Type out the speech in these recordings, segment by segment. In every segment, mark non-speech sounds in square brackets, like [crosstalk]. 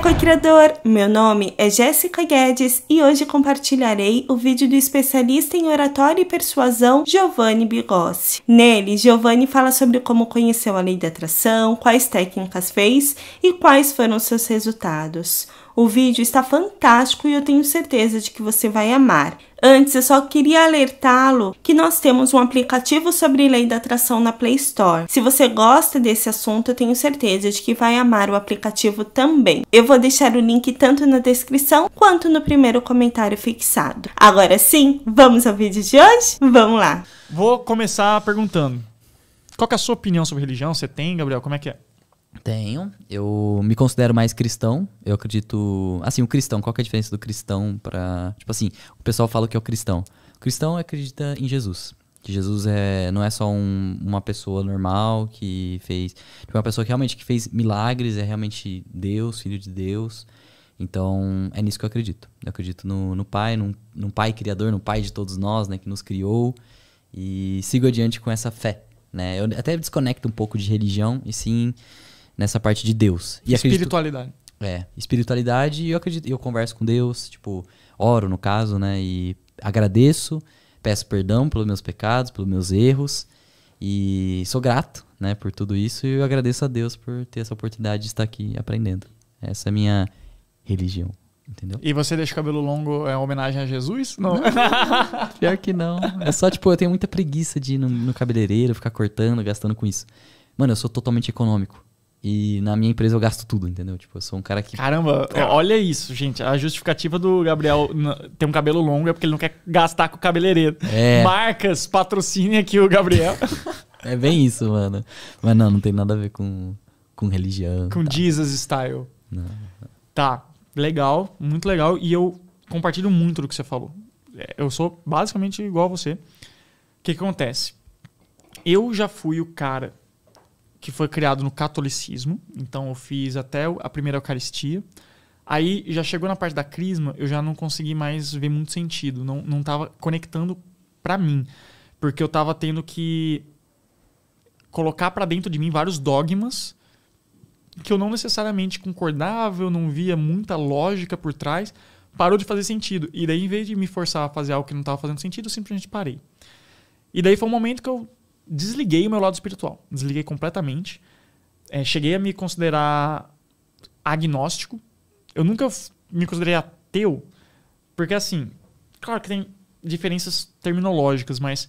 Olá, co-criador! Meu nome é Jéssica Guedes e hoje compartilharei o vídeo do especialista em oratório e persuasão Giovanni Bigossi. Nele, Giovanni fala sobre como conheceu a lei da atração, quais técnicas fez e quais foram seus resultados. O vídeo está fantástico e eu tenho certeza de que você vai amar. Antes, eu só queria alertá-lo que nós temos um aplicativo sobre lei da atração na Play Store. Se você gosta desse assunto, eu tenho certeza de que vai amar o aplicativo também. Eu vou deixar o link tanto na descrição quanto no primeiro comentário fixado. Agora sim, vamos ao vídeo de hoje? Vamos lá! Vou começar perguntando. Qual é a sua opinião sobre religião? Você tem, Gabriel? Como é que é? Tenho. Eu me considero mais cristão. Eu acredito. Assim, o cristão, qual é a diferença do cristão para. Tipo assim, o pessoal fala que é o cristão. O cristão acredita em Jesus. Que Jesus é, não é só um, uma pessoa normal que fez. Tipo, uma pessoa que realmente que fez milagres, é realmente Deus, filho de Deus. Então, é nisso que eu acredito. Eu acredito no, no Pai, num, num Pai criador, no Pai de todos nós, né, que nos criou. E sigo adiante com essa fé. Né? Eu até desconecto um pouco de religião e sim nessa parte de Deus. E espiritualidade. Acredito, é, espiritualidade e eu acredito, eu converso com Deus, tipo, oro no caso, né, e agradeço, peço perdão pelos meus pecados, pelos meus erros e sou grato, né, por tudo isso e eu agradeço a Deus por ter essa oportunidade de estar aqui aprendendo. Essa é a minha religião. Entendeu? E você deixa o cabelo longo é homenagem a Jesus? Não. não. [laughs] Pior que não. É só, tipo, eu tenho muita preguiça de ir no, no cabeleireiro, ficar cortando, gastando com isso. Mano, eu sou totalmente econômico. E na minha empresa eu gasto tudo, entendeu? Tipo, eu sou um cara que. Caramba, é. olha isso, gente. A justificativa do Gabriel ter um cabelo longo é porque ele não quer gastar com o cabeleireiro. É. Marcas, patrocinem aqui o Gabriel. [laughs] é bem isso, mano. Mas não, não tem nada a ver com, com religião. Com tá. Jesus style. não. Tá, legal, muito legal. E eu compartilho muito do que você falou. É, eu sou basicamente igual a você. O que, que acontece? Eu já fui o cara que foi criado no catolicismo. Então eu fiz até a primeira Eucaristia. Aí já chegou na parte da crisma, eu já não consegui mais ver muito sentido, não, não tava conectando para mim, porque eu tava tendo que colocar para dentro de mim vários dogmas que eu não necessariamente concordava, eu não via muita lógica por trás, parou de fazer sentido. E daí em vez de me forçar a fazer algo que não tava fazendo sentido, eu simplesmente parei. E daí foi um momento que eu desliguei o meu lado espiritual. Desliguei completamente. É, cheguei a me considerar agnóstico. Eu nunca me considerei ateu, porque assim, claro que tem diferenças terminológicas, mas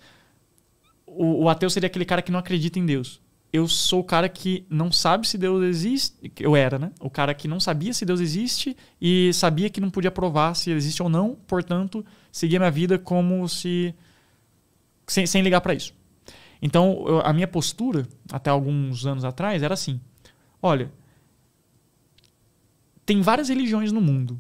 o, o ateu seria aquele cara que não acredita em Deus. Eu sou o cara que não sabe se Deus existe. Eu era, né? O cara que não sabia se Deus existe e sabia que não podia provar se ele existe ou não, portanto, seguia minha vida como se. sem, sem ligar para isso. Então, eu, a minha postura, até alguns anos atrás, era assim: olha, tem várias religiões no mundo.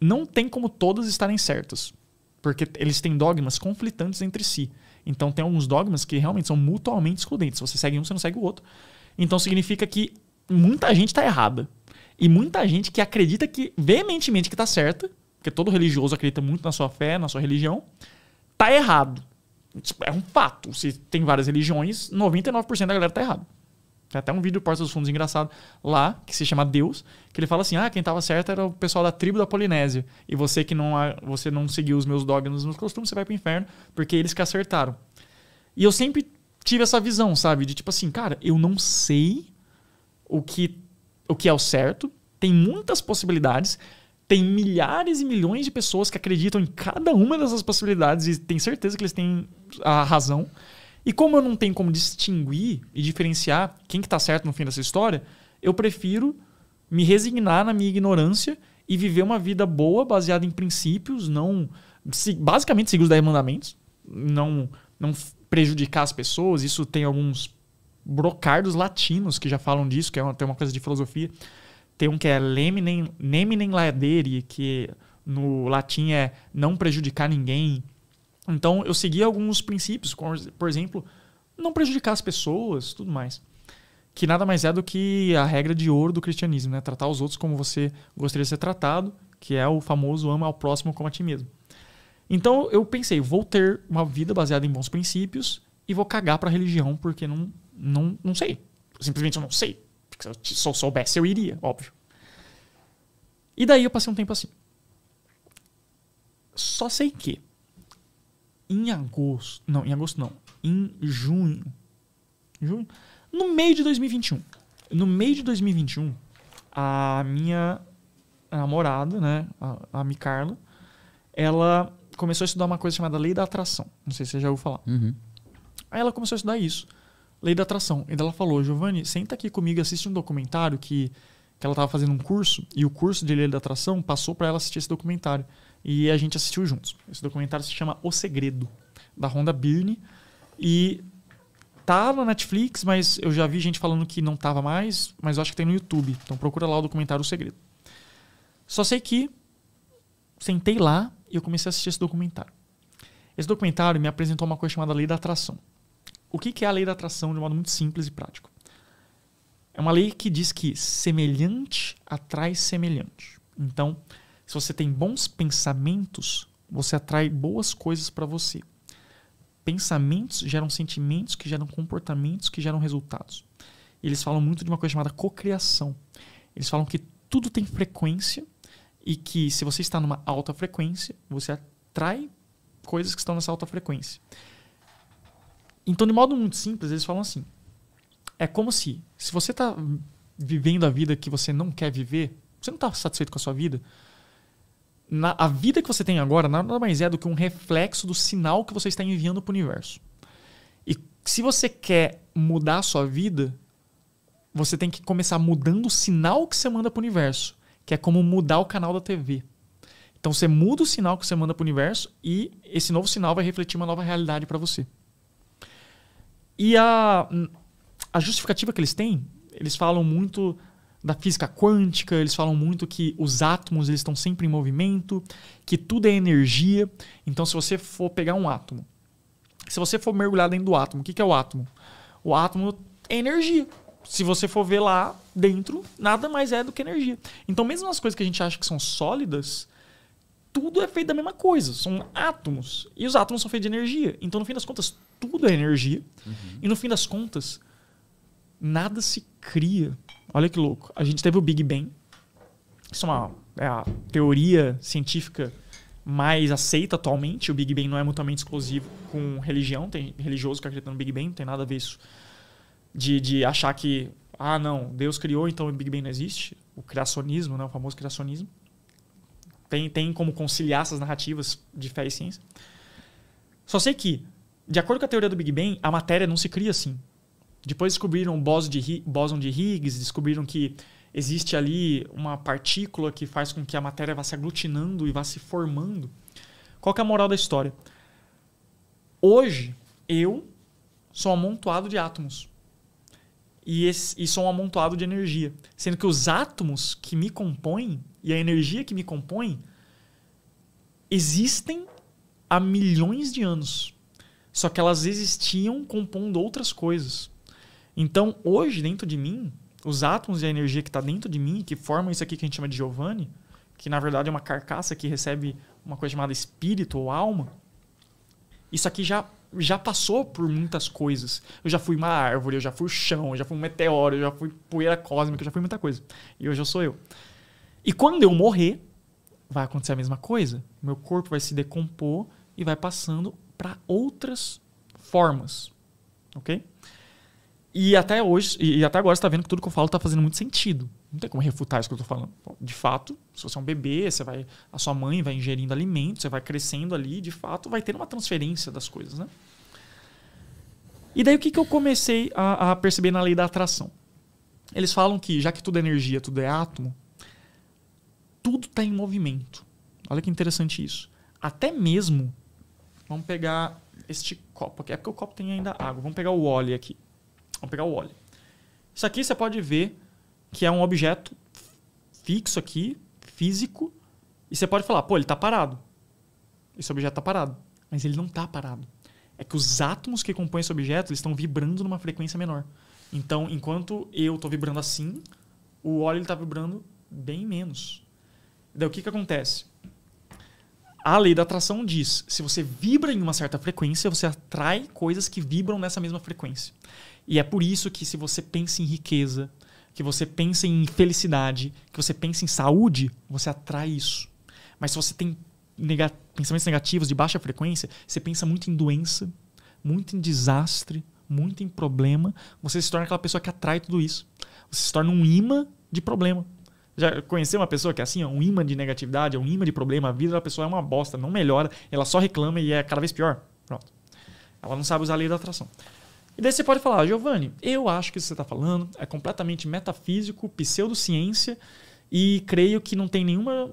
Não tem como todas estarem certas. Porque eles têm dogmas conflitantes entre si. Então, tem alguns dogmas que realmente são mutualmente excludentes. Você segue um, você não segue o outro. Então, significa que muita gente está errada. E muita gente que acredita que veementemente que está certa, porque todo religioso acredita muito na sua fé, na sua religião, está errado. Tipo, é um fato. Se tem várias religiões, 99% da galera tá errado. Tem até um vídeo do Porta dos Fundos engraçado lá, que se chama Deus, que ele fala assim: ah, quem estava certo era o pessoal da tribo da Polinésia. E você que não, você não seguiu os meus dogmas, os meus costumes, você vai pro inferno, porque eles que acertaram. E eu sempre tive essa visão, sabe? De tipo assim, cara, eu não sei o que, o que é o certo, tem muitas possibilidades, tem milhares e milhões de pessoas que acreditam em cada uma dessas possibilidades e tem certeza que eles têm a razão. E como eu não tenho como distinguir e diferenciar quem que tá certo no fim dessa história, eu prefiro me resignar na minha ignorância e viver uma vida boa baseada em princípios, não basicamente seguir os 10 mandamentos, não não prejudicar as pessoas. Isso tem alguns brocardos latinos que já falam disso, que é uma, tem uma coisa de filosofia tem um que é leminem, neminem ladere, que no latim é não prejudicar ninguém. Então eu segui alguns princípios, como, por exemplo, não prejudicar as pessoas, tudo mais. Que nada mais é do que a regra de ouro do cristianismo, né? Tratar os outros como você gostaria de ser tratado, que é o famoso ama ao próximo como a ti mesmo. Então eu pensei, vou ter uma vida baseada em bons princípios e vou cagar para a religião porque não, não, não sei. Simplesmente eu não sei. Porque se eu soubesse, eu iria, óbvio. E daí eu passei um tempo assim. Só sei que em agosto. Não, em agosto não. Em junho. Junho? No meio de 2021. No meio de 2021, a minha namorada, né? A, a Micarlo, ela começou a estudar uma coisa chamada lei da atração. Não sei se você já ouviu falar. Uhum. Aí ela começou a estudar isso lei da atração. E ela falou: Giovanni, senta aqui comigo, assiste um documentário que, que ela estava fazendo um curso, e o curso de lei da atração passou para ela assistir esse documentário. E a gente assistiu juntos. Esse documentário se chama O Segredo, da Ronda Byrne. E tá na Netflix, mas eu já vi gente falando que não tava mais, mas eu acho que tem no YouTube. Então procura lá o documentário O Segredo. Só sei que sentei lá e eu comecei a assistir esse documentário. Esse documentário me apresentou uma coisa chamada Lei da Atração o que, é a lei da atração de um modo muito simples e prático? É uma lei que diz que semelhante atrai semelhante. Então, se você tem bons pensamentos, você atrai boas coisas para você. Pensamentos geram sentimentos, que geram comportamentos, que geram resultados. Eles falam muito de uma coisa chamada cocriação. Eles falam que tudo tem frequência e que se você está numa alta frequência, você atrai coisas que estão nessa alta frequência. Então, de modo muito simples, eles falam assim: é como se, se você está vivendo a vida que você não quer viver, você não está satisfeito com a sua vida, na, a vida que você tem agora nada mais é do que um reflexo do sinal que você está enviando para o universo. E se você quer mudar a sua vida, você tem que começar mudando o sinal que você manda para o universo, que é como mudar o canal da TV. Então você muda o sinal que você manda para o universo e esse novo sinal vai refletir uma nova realidade para você. E a, hum, a justificativa que eles têm, eles falam muito da física quântica, eles falam muito que os átomos eles estão sempre em movimento, que tudo é energia. Então, se você for pegar um átomo, se você for mergulhar dentro do átomo, o que, que é o átomo? O átomo é energia. Se você for ver lá dentro, nada mais é do que energia. Então, mesmo as coisas que a gente acha que são sólidas, tudo é feito da mesma coisa, são átomos. E os átomos são feitos de energia. Então, no fim das contas, tudo é energia. Uhum. E no fim das contas, nada se cria. Olha que louco. A gente teve o Big Bang. Isso é, uma, é a teoria científica mais aceita atualmente. O Big Bang não é mutuamente exclusivo com religião. Tem religioso que acredita no Big Bang, não tem nada a ver isso. De, de achar que, ah, não, Deus criou, então o Big Bang não existe. O criacionismo, né, o famoso criacionismo. Tem, tem como conciliar essas narrativas de fé e ciência. Só sei que de acordo com a teoria do Big Bang, a matéria não se cria assim. Depois descobriram o bóson de, bóson de Higgs, descobriram que existe ali uma partícula que faz com que a matéria vá se aglutinando e vá se formando. Qual é a moral da história? Hoje, eu sou um amontoado de átomos. E, esse, e sou um amontoado de energia. Sendo que os átomos que me compõem e a energia que me compõe existem há milhões de anos. Só que elas existiam compondo outras coisas. Então, hoje, dentro de mim, os átomos e a energia que está dentro de mim, que formam isso aqui que a gente chama de Giovanni, que na verdade é uma carcaça que recebe uma coisa chamada espírito ou alma, isso aqui já, já passou por muitas coisas. Eu já fui uma árvore, eu já fui o chão, eu já fui um meteoro, eu já fui poeira cósmica, eu já fui muita coisa. E hoje eu sou eu. E quando eu morrer, vai acontecer a mesma coisa. Meu corpo vai se decompor e vai passando para outras formas, ok? E até hoje, e até agora você está vendo que tudo que eu falo está fazendo muito sentido. Não tem como refutar isso que eu estou falando. De fato, se você é um bebê, você vai, a sua mãe vai ingerindo alimento, você vai crescendo ali, de fato, vai ter uma transferência das coisas, né? E daí o que, que eu comecei a, a perceber na lei da atração? Eles falam que já que tudo é energia, tudo é átomo, tudo está em movimento. Olha que interessante isso. Até mesmo Vamos pegar este copo aqui. É porque o copo tem ainda água. Vamos pegar o óleo aqui. Vamos pegar o óleo. Isso aqui você pode ver que é um objeto fixo aqui, físico, e você pode falar, pô, ele está parado. Esse objeto está parado. Mas ele não está parado. É que os átomos que compõem esse objeto estão vibrando numa frequência menor. Então, enquanto eu estou vibrando assim, o óleo está vibrando bem menos. Daí o que, que acontece? a lei da atração diz: se você vibra em uma certa frequência, você atrai coisas que vibram nessa mesma frequência. E é por isso que se você pensa em riqueza, que você pensa em felicidade, que você pensa em saúde, você atrai isso. Mas se você tem nega pensamentos negativos de baixa frequência, você pensa muito em doença, muito em desastre, muito em problema, você se torna aquela pessoa que atrai tudo isso. Você se torna um imã de problema. Já conheceu uma pessoa que é assim, é um imã de negatividade, é um imã de problema, a vida da pessoa é uma bosta, não melhora, ela só reclama e é cada vez pior. Pronto. Ela não sabe usar a lei da atração. E daí você pode falar, Giovanni, eu acho que isso que você está falando é completamente metafísico, pseudociência, e creio que não tem nenhuma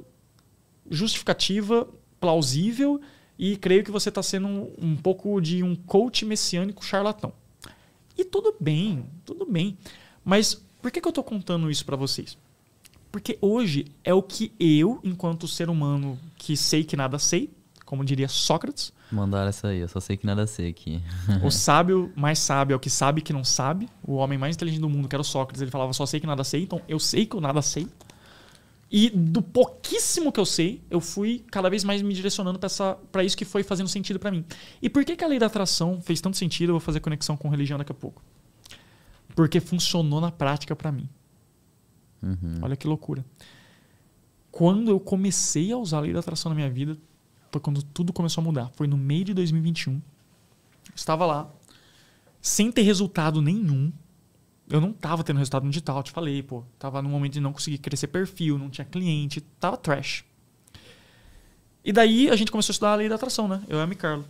justificativa plausível, e creio que você está sendo um, um pouco de um coach messiânico charlatão. E tudo bem, tudo bem. Mas por que, que eu estou contando isso para vocês? Porque hoje é o que eu, enquanto ser humano que sei que nada sei, como diria Sócrates. Mandaram essa aí, eu só sei que nada sei aqui. [laughs] o [laughs] sábio mais sábio é o que sabe que não sabe. O homem mais inteligente do mundo, que era o Sócrates, ele falava só sei que nada sei, então eu sei que eu nada sei. E do pouquíssimo que eu sei, eu fui cada vez mais me direcionando para isso que foi fazendo sentido para mim. E por que, que a lei da atração fez tanto sentido? Eu vou fazer conexão com religião daqui a pouco. Porque funcionou na prática para mim. Uhum. Olha que loucura. Quando eu comecei a usar a lei da atração na minha vida, foi quando tudo começou a mudar. Foi no meio de 2021. Estava lá, sem ter resultado nenhum. Eu não estava tendo resultado no digital, te falei, pô. Tava num momento de não conseguir crescer perfil, não tinha cliente, tava trash. E daí a gente começou a estudar a lei da atração, né? Eu e a Micarlo.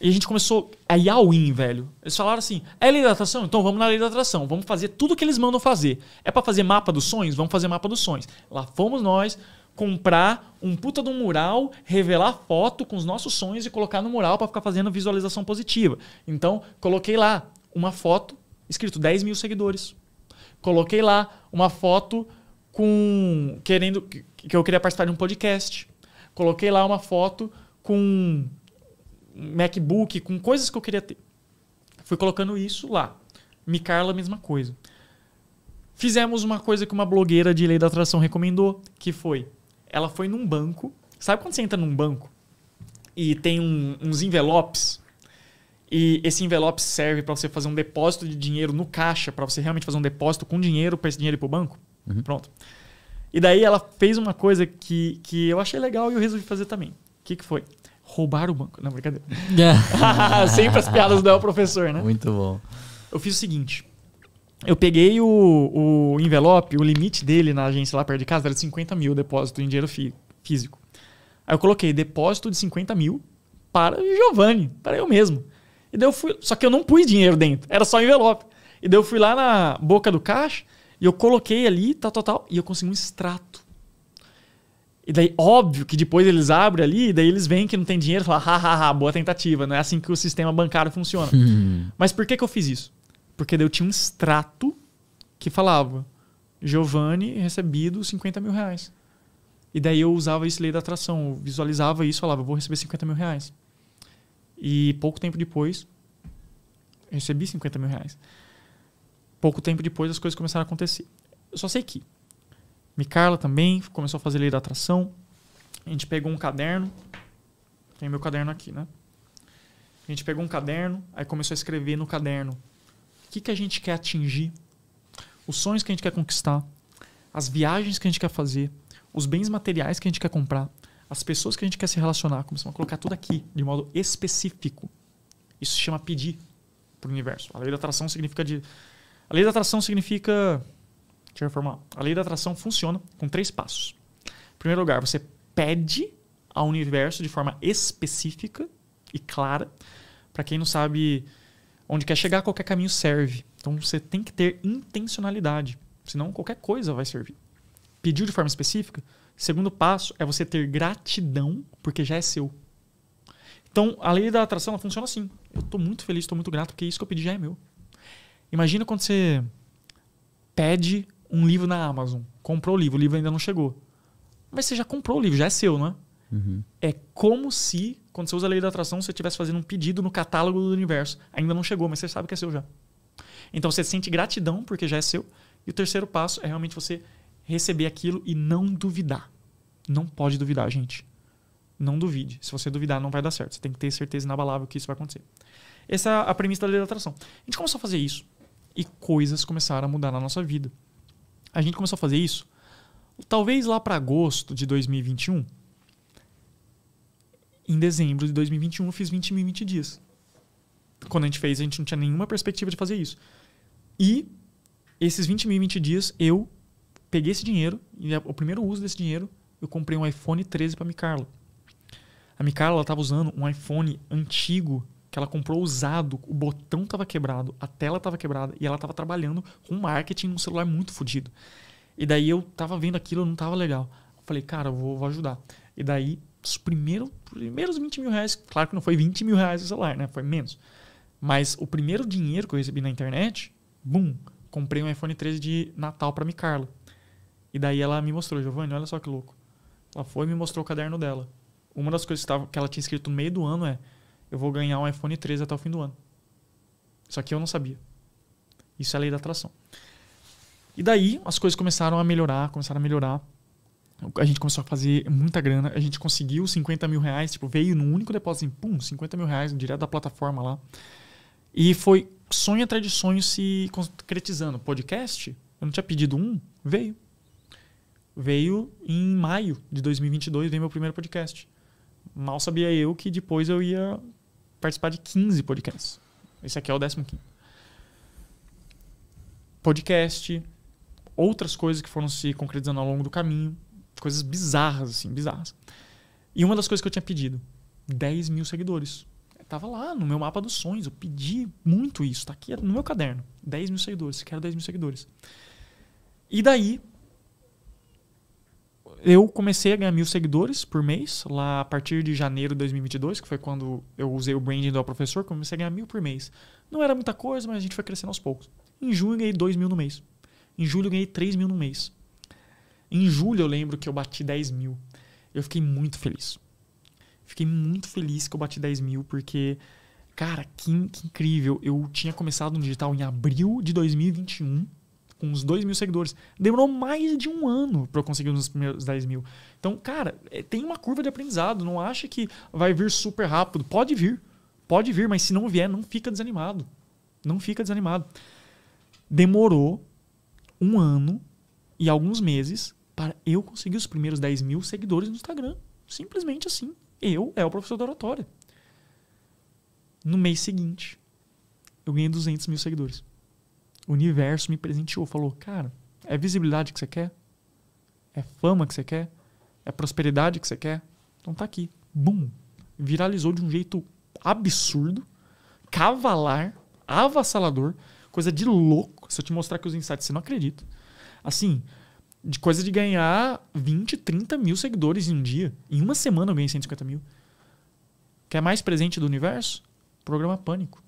E a gente começou a é Yawin velho. Eles falaram assim: é lei da atração? Então vamos na lei da atração. Vamos fazer tudo que eles mandam fazer. É para fazer mapa dos sonhos? Vamos fazer mapa dos sonhos. Lá fomos nós comprar um puta de um mural, revelar foto com os nossos sonhos e colocar no mural para ficar fazendo visualização positiva. Então, coloquei lá uma foto escrito 10 mil seguidores. Coloquei lá uma foto com. querendo. que eu queria participar de um podcast. Coloquei lá uma foto com MacBook, com coisas que eu queria ter. Fui colocando isso lá. Micarla, mesma coisa. Fizemos uma coisa que uma blogueira de lei da atração recomendou, que foi, ela foi num banco. Sabe quando você entra num banco e tem um, uns envelopes? E esse envelope serve para você fazer um depósito de dinheiro no caixa, para você realmente fazer um depósito com dinheiro para esse dinheiro ir para o banco? Uhum. Pronto. E daí ela fez uma coisa que, que eu achei legal e eu resolvi fazer também. O que, que foi? roubar o banco. Não, brincadeira. É. [laughs] Sempre as piadas do El Professor, né? Muito bom. Eu fiz o seguinte. Eu peguei o, o envelope, o limite dele na agência lá perto de casa era de 50 mil depósito em dinheiro fi físico. Aí eu coloquei depósito de 50 mil para Giovanni, para eu mesmo. E daí eu fui. Só que eu não pus dinheiro dentro, era só envelope. E daí eu fui lá na boca do caixa e eu coloquei ali, tal, tal, tal, e eu consegui um extrato e daí, óbvio que depois eles abrem ali, e daí eles veem que não tem dinheiro e falam, hahaha, boa tentativa, não é assim que o sistema bancário funciona. Hum. Mas por que, que eu fiz isso? Porque daí eu tinha um extrato que falava, Giovanni recebido 50 mil reais. E daí eu usava esse lei da atração, eu visualizava isso, falava, vou receber 50 mil reais. E pouco tempo depois, recebi 50 mil reais. Pouco tempo depois as coisas começaram a acontecer. Eu só sei que Micaela também começou a fazer lei da atração. A gente pegou um caderno. Tem meu caderno aqui, né? A gente pegou um caderno, aí começou a escrever no caderno o que, que a gente quer atingir, os sonhos que a gente quer conquistar, as viagens que a gente quer fazer, os bens materiais que a gente quer comprar, as pessoas que a gente quer se relacionar. Começamos a colocar tudo aqui de modo específico. Isso se chama pedir para o universo. A lei da atração significa de. A lei da atração significa Deixa eu A lei da atração funciona com três passos. Em primeiro lugar, você pede ao universo de forma específica e clara. Para quem não sabe onde quer chegar, qualquer caminho serve. Então você tem que ter intencionalidade, senão qualquer coisa vai servir. Pediu de forma específica. Segundo passo é você ter gratidão, porque já é seu. Então a lei da atração funciona assim. Eu estou muito feliz, estou muito grato, porque isso que eu pedi já é meu. Imagina quando você pede um livro na Amazon, comprou o livro, o livro ainda não chegou. Mas você já comprou o livro, já é seu, não é? Uhum. É como se, quando você usa a lei da atração, você estivesse fazendo um pedido no catálogo do universo. Ainda não chegou, mas você sabe que é seu já. Então você sente gratidão porque já é seu. E o terceiro passo é realmente você receber aquilo e não duvidar. Não pode duvidar, gente. Não duvide. Se você duvidar, não vai dar certo. Você tem que ter certeza inabalável que isso vai acontecer. Essa é a premissa da lei da atração. A gente começou a fazer isso e coisas começaram a mudar na nossa vida a gente começou a fazer isso talvez lá para agosto de 2021. Em dezembro de 2021, eu fiz 20 mil 20 dias. Quando a gente fez, a gente não tinha nenhuma perspectiva de fazer isso. E esses 20 mil 20 dias, eu peguei esse dinheiro, e é o primeiro uso desse dinheiro, eu comprei um iPhone 13 para a Micarla. A Micarla estava usando um iPhone antigo que ela comprou usado, o botão estava quebrado, a tela estava quebrada e ela estava trabalhando com marketing num celular muito fodido. E daí eu tava vendo aquilo, não tava legal. falei, cara, eu vou, vou ajudar. E daí, os primeiros, primeiros 20 mil reais, claro que não foi 20 mil reais o celular, né? Foi menos. Mas o primeiro dinheiro que eu recebi na internet, bum, comprei um iPhone 13 de Natal para Micarla. E daí ela me mostrou, Giovanni, olha só que louco. Ela foi e me mostrou o caderno dela. Uma das coisas que, tava, que ela tinha escrito no meio do ano é eu vou ganhar um iPhone 13 até o fim do ano. Só que eu não sabia. Isso é a lei da atração. E daí as coisas começaram a melhorar, começaram a melhorar. A gente começou a fazer muita grana. A gente conseguiu 50 mil reais, tipo, veio num único depósito, assim, pum, 50 mil reais direto da plataforma lá. E foi sonho atrás de sonho se concretizando. Podcast, eu não tinha pedido um, veio. Veio em maio de 2022, veio meu primeiro podcast. Mal sabia eu que depois eu ia participar de 15 podcasts. Esse aqui é o 15. Podcast, outras coisas que foram se concretizando ao longo do caminho, coisas bizarras, assim, bizarras. E uma das coisas que eu tinha pedido, 10 mil seguidores. tava lá no meu mapa dos sonhos, eu pedi muito isso, tá aqui no meu caderno. 10 mil seguidores, quero 10 mil seguidores. E daí, eu comecei a ganhar mil seguidores por mês, lá a partir de janeiro de 2022, que foi quando eu usei o branding do professor, comecei a ganhar mil por mês. Não era muita coisa, mas a gente foi crescendo aos poucos. Em junho eu ganhei dois mil no mês. Em julho eu ganhei três mil no mês. Em julho eu lembro que eu bati 10 mil. Eu fiquei muito feliz. Fiquei muito feliz que eu bati 10 mil, porque, cara, que, que incrível. Eu tinha começado no digital em abril de 2021 com uns 2 mil seguidores. Demorou mais de um ano para eu conseguir os primeiros 10 mil. Então, cara, é, tem uma curva de aprendizado. Não acha que vai vir super rápido. Pode vir. Pode vir, mas se não vier, não fica desanimado. Não fica desanimado. Demorou um ano e alguns meses para eu conseguir os primeiros 10 mil seguidores no Instagram. Simplesmente assim. Eu é o professor da oratória. No mês seguinte, eu ganhei 200 mil seguidores o universo me presenteou, falou: "Cara, é visibilidade que você quer? É fama que você quer? É prosperidade que você quer? Então tá aqui. Bum. Viralizou de um jeito absurdo, cavalar, avassalador, coisa de louco. Se eu te mostrar que os insights, você não acredita. Assim, de coisa de ganhar 20, 30 mil seguidores em um dia. Em uma semana eu ganhei 150 mil. Quer mais presente do universo? Programa Pânico.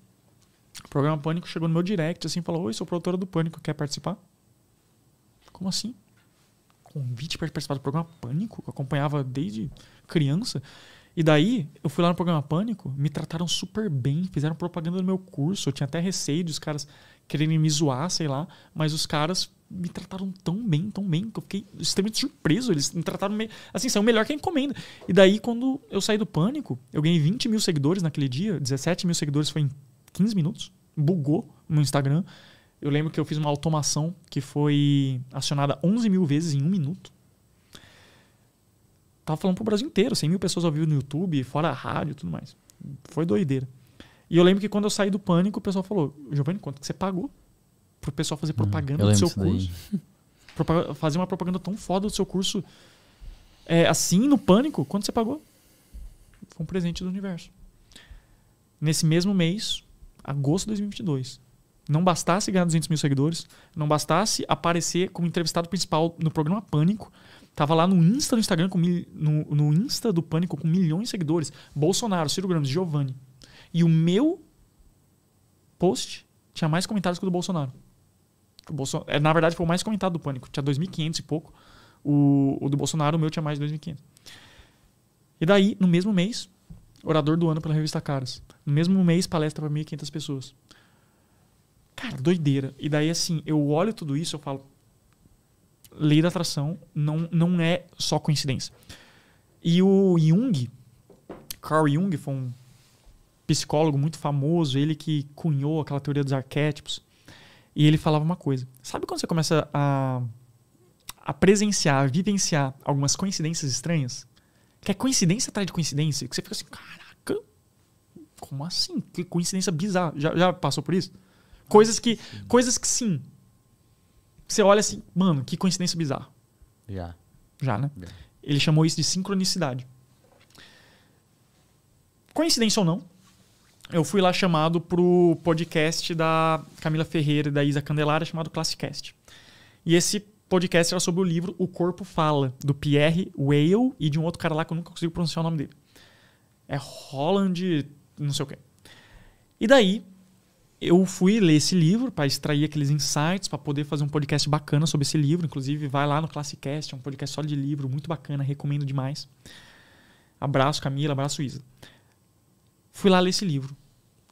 O programa Pânico chegou no meu direct assim falou: Oi, sou produtora do Pânico, quer participar? Como assim? Convite para participar do programa Pânico, que eu acompanhava desde criança. E daí, eu fui lá no programa Pânico, me trataram super bem, fizeram propaganda do meu curso, eu tinha até receio dos caras quererem me zoar, sei lá, mas os caras me trataram tão bem, tão bem, que eu fiquei extremamente surpreso. Eles me trataram meio. Assim, são melhor que a encomenda. E daí, quando eu saí do pânico, eu ganhei 20 mil seguidores naquele dia, 17 mil seguidores foi em 15 minutos, bugou no Instagram. Eu lembro que eu fiz uma automação que foi acionada 11 mil vezes em um minuto. Tava falando pro Brasil inteiro, 100 mil pessoas ao vivo no YouTube, fora a rádio e tudo mais. Foi doideira. E eu lembro que quando eu saí do pânico, o pessoal falou: Giovanni, quanto que você pagou pro pessoal fazer hum, propaganda hum, do seu curso? [laughs] fazer uma propaganda tão foda do seu curso é, assim, no pânico? Quanto você pagou? Foi um presente do universo. Nesse mesmo mês, Agosto de 2022. Não bastasse ganhar 200 mil seguidores, não bastasse aparecer como entrevistado principal no programa Pânico, Tava lá no Insta do Instagram, com mil, no, no, Insta do Pânico, com milhões de seguidores. Bolsonaro, Ciro Gomes, Giovanni. E o meu post tinha mais comentários que o do Bolsonaro. O Bolson... É, na verdade, foi o mais comentado do Pânico. Tinha 2.500 e pouco. O, o do Bolsonaro, o meu tinha mais de 2.500. E daí, no mesmo mês, orador do ano pela revista Caras. No mesmo mês, palestra para 1.500 pessoas. Cara, doideira. E daí, assim, eu olho tudo isso, eu falo. Lei da atração não, não é só coincidência. E o Jung, Carl Jung, foi um psicólogo muito famoso, ele que cunhou aquela teoria dos arquétipos. E ele falava uma coisa. Sabe quando você começa a, a presenciar, a vivenciar algumas coincidências estranhas? Que é coincidência atrás de coincidência. Que você fica assim, caraca, como assim? Que coincidência bizarra. Já, já passou por isso? Coisas que, sim. coisas que sim. Você olha assim, mano, que coincidência bizarra. Já. Já, né? Ele chamou isso de sincronicidade. Coincidência ou não, eu fui lá chamado pro podcast da Camila Ferreira e da Isa Candelária, chamado Classicast. E esse podcast era sobre o livro O Corpo Fala, do Pierre Whale e de um outro cara lá que eu nunca consigo pronunciar o nome dele. É Holland, não sei o quê. E daí, eu fui ler esse livro para extrair aqueles insights, para poder fazer um podcast bacana sobre esse livro. Inclusive, vai lá no Classicast, é um podcast só de livro, muito bacana, recomendo demais. Abraço, Camila, abraço, Isa. Fui lá ler esse livro.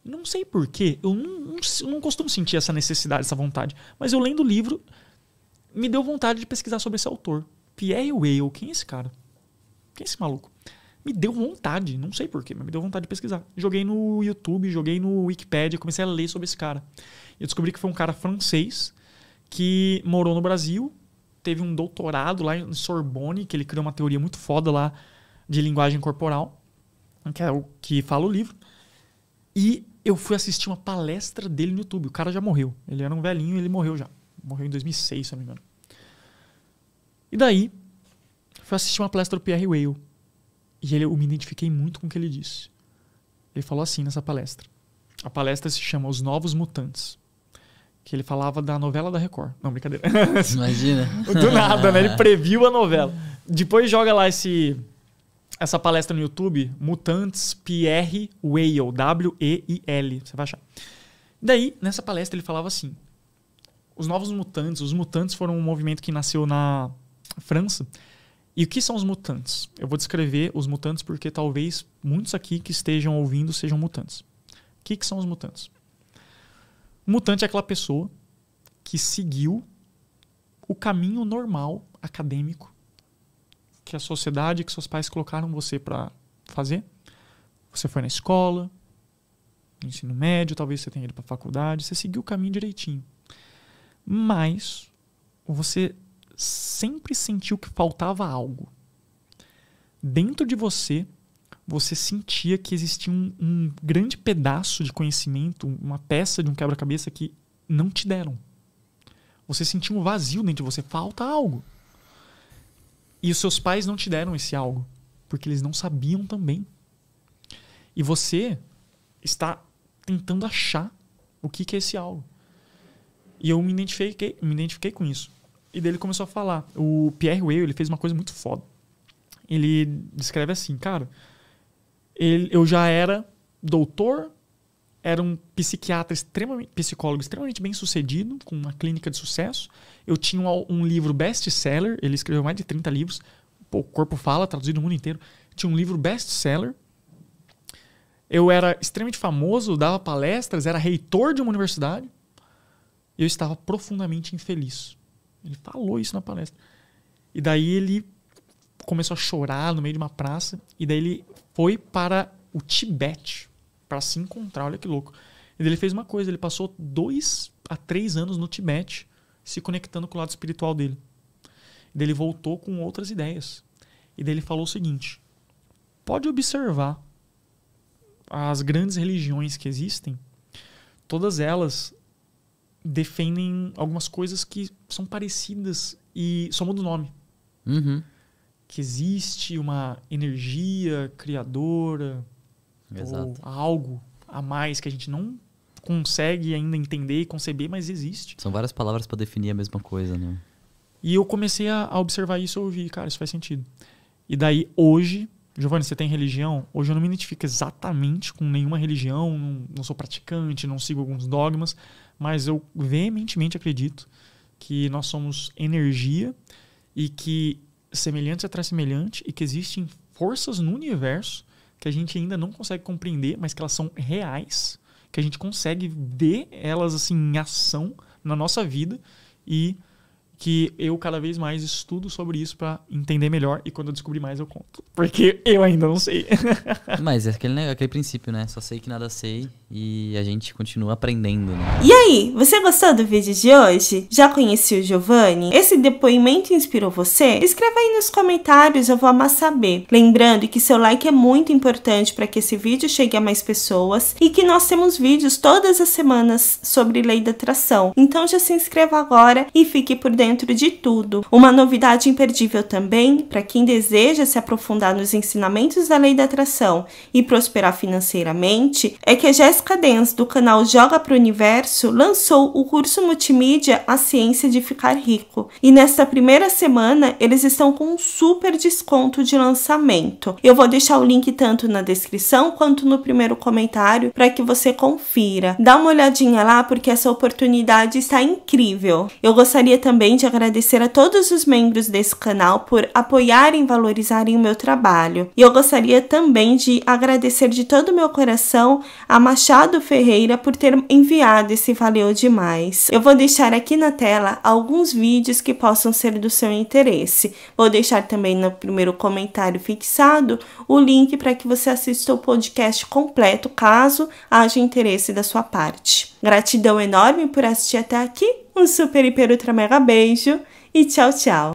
Não sei porquê, eu não, não, não costumo sentir essa necessidade, essa vontade, mas eu lendo o livro, me deu vontade de pesquisar sobre esse autor. Pierre Weil, quem é esse cara? Quem é esse maluco? Me deu vontade, não sei porquê, mas me deu vontade de pesquisar. Joguei no YouTube, joguei no Wikipedia, comecei a ler sobre esse cara. Eu descobri que foi um cara francês que morou no Brasil, teve um doutorado lá em Sorbonne, que ele criou uma teoria muito foda lá de linguagem corporal, que é o que fala o livro. E eu fui assistir uma palestra dele no YouTube. O cara já morreu. Ele era um velhinho, ele morreu já. Morreu em 2006, se não me engano. E daí, fui assistir uma palestra do Pierre Weil. E ele, eu me identifiquei muito com o que ele disse. Ele falou assim nessa palestra. A palestra se chama Os Novos Mutantes. Que ele falava da novela da Record. Não, brincadeira. [laughs] Imagina. [laughs] Do nada, né? Ele previu a novela. Depois joga lá esse essa palestra no YouTube, Mutantes Pierre Weil, W-E-I-L. Você vai achar. Daí, nessa palestra, ele falava assim: Os Novos Mutantes, os Mutantes foram um movimento que nasceu na França. E o que são os mutantes? Eu vou descrever os mutantes porque talvez muitos aqui que estejam ouvindo sejam mutantes. O que, que são os mutantes? O mutante é aquela pessoa que seguiu o caminho normal acadêmico que a sociedade, que seus pais colocaram você para fazer. Você foi na escola, ensino médio, talvez você tenha ido para faculdade, você seguiu o caminho direitinho. Mas você sempre sentiu que faltava algo. Dentro de você, você sentia que existia um, um grande pedaço de conhecimento, uma peça de um quebra-cabeça que não te deram. Você sentia um vazio dentro de você, falta algo. E os seus pais não te deram esse algo, porque eles não sabiam também. E você está tentando achar o que, que é esse algo. E eu me identifiquei, me identifiquei com isso. E daí ele começou a falar. O Pierre Weil, ele fez uma coisa muito foda. Ele descreve assim, cara, ele, eu já era doutor, era um psiquiatra extremamente, psicólogo extremamente bem sucedido, com uma clínica de sucesso. Eu tinha um, um livro best-seller, ele escreveu mais de 30 livros, o corpo fala, traduzido no mundo inteiro. Tinha um livro best-seller. Eu era extremamente famoso, dava palestras, era reitor de uma universidade. Eu estava profundamente infeliz. Ele falou isso na palestra. E daí ele começou a chorar no meio de uma praça. E daí ele foi para o Tibete para se encontrar. Olha que louco. E daí ele fez uma coisa: ele passou dois a três anos no Tibete se conectando com o lado espiritual dele. E daí ele voltou com outras ideias. E daí ele falou o seguinte: pode observar as grandes religiões que existem, todas elas defendem algumas coisas que são parecidas e só muda o nome. Uhum. Que existe uma energia criadora, Exato. ou algo a mais que a gente não consegue ainda entender e conceber, mas existe. São várias palavras para definir a mesma coisa, né? E eu comecei a, observar isso e ouvir, cara, isso faz sentido. E daí hoje, Giovanni, você tem religião? Hoje eu não me identifico exatamente com nenhuma religião, não, não sou praticante, não sigo alguns dogmas, mas eu veementemente acredito que nós somos energia e que semelhante atrai semelhante e que existem forças no universo que a gente ainda não consegue compreender, mas que elas são reais, que a gente consegue ver elas assim em ação na nossa vida e que eu cada vez mais estudo sobre isso para entender melhor e quando eu descobrir mais eu conto, porque eu ainda não sei. [laughs] mas é aquele, né, aquele princípio, né? Só sei que nada sei e a gente continua aprendendo, né? E aí, você gostou do vídeo de hoje? Já conheceu o Giovanni? Esse depoimento inspirou você? Escreva aí nos comentários, eu vou amar saber. Lembrando que seu like é muito importante para que esse vídeo chegue a mais pessoas e que nós temos vídeos todas as semanas sobre lei da atração. Então já se inscreva agora e fique por dentro de tudo. Uma novidade imperdível também para quem deseja se aprofundar nos ensinamentos da lei da atração e prosperar financeiramente é que a Jéssica Dens, do canal Joga para o Universo, lançou o curso multimídia A Ciência de Ficar Rico. E nesta primeira semana, eles estão com um super desconto de lançamento. Eu vou deixar o link tanto na descrição quanto no primeiro comentário para que você confira. Dá uma olhadinha lá porque essa oportunidade está incrível. Eu gostaria também de agradecer a todos os membros desse canal por apoiarem e valorizarem o meu trabalho. E eu gostaria também de agradecer de todo o meu coração a Machado Machado Ferreira por ter enviado esse valeu demais. Eu vou deixar aqui na tela alguns vídeos que possam ser do seu interesse. Vou deixar também no primeiro comentário fixado o link para que você assista o podcast completo, caso haja interesse da sua parte. Gratidão enorme por assistir até aqui. Um super, hiper, ultra, mega beijo e tchau, tchau!